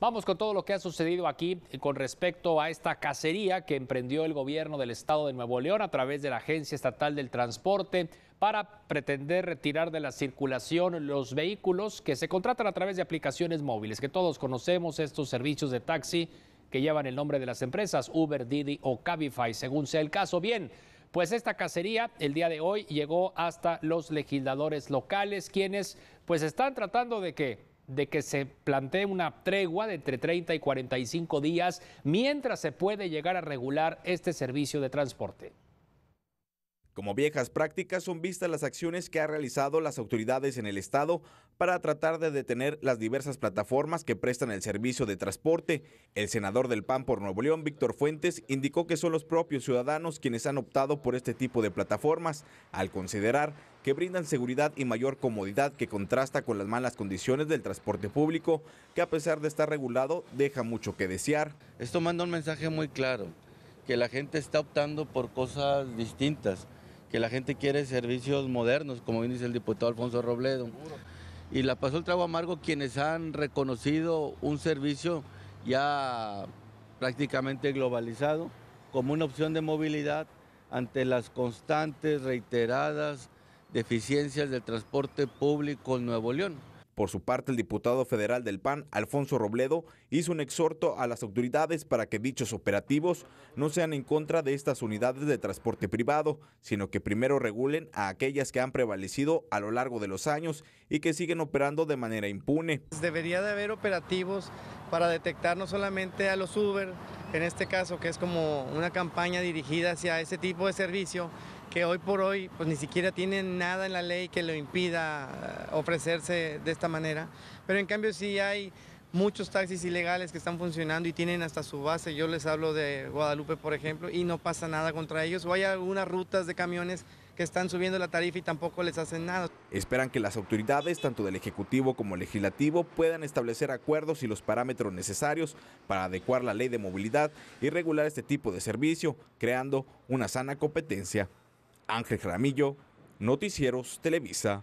Vamos con todo lo que ha sucedido aquí con respecto a esta cacería que emprendió el gobierno del estado de Nuevo León a través de la Agencia Estatal del Transporte para pretender retirar de la circulación los vehículos que se contratan a través de aplicaciones móviles, que todos conocemos estos servicios de taxi que llevan el nombre de las empresas Uber, Didi o Cabify, según sea el caso. Bien, pues esta cacería el día de hoy llegó hasta los legisladores locales, quienes pues están tratando de que de que se plantee una tregua de entre 30 y 45 días mientras se puede llegar a regular este servicio de transporte. Como viejas prácticas son vistas las acciones que han realizado las autoridades en el Estado para tratar de detener las diversas plataformas que prestan el servicio de transporte. El senador del PAN por Nuevo León, Víctor Fuentes, indicó que son los propios ciudadanos quienes han optado por este tipo de plataformas, al considerar que brindan seguridad y mayor comodidad que contrasta con las malas condiciones del transporte público, que a pesar de estar regulado, deja mucho que desear. Esto manda un mensaje muy claro, que la gente está optando por cosas distintas que la gente quiere servicios modernos, como bien dice el diputado Alfonso Robledo. Y la pasó el trago amargo quienes han reconocido un servicio ya prácticamente globalizado como una opción de movilidad ante las constantes, reiteradas deficiencias del transporte público en Nuevo León. Por su parte, el diputado federal del PAN, Alfonso Robledo, hizo un exhorto a las autoridades para que dichos operativos no sean en contra de estas unidades de transporte privado, sino que primero regulen a aquellas que han prevalecido a lo largo de los años y que siguen operando de manera impune. Debería de haber operativos para detectar no solamente a los Uber, en este caso, que es como una campaña dirigida hacia ese tipo de servicio que hoy por hoy pues ni siquiera tiene nada en la ley que lo impida eh, ofrecerse de esta manera, pero en cambio sí hay muchos taxis ilegales que están funcionando y tienen hasta su base. Yo les hablo de Guadalupe, por ejemplo, y no pasa nada contra ellos. O hay algunas rutas de camiones que están subiendo la tarifa y tampoco les hacen nada. Esperan que las autoridades, tanto del Ejecutivo como el Legislativo, puedan establecer acuerdos y los parámetros necesarios para adecuar la ley de movilidad y regular este tipo de servicio, creando una sana competencia. Ángel Jaramillo, Noticieros Televisa.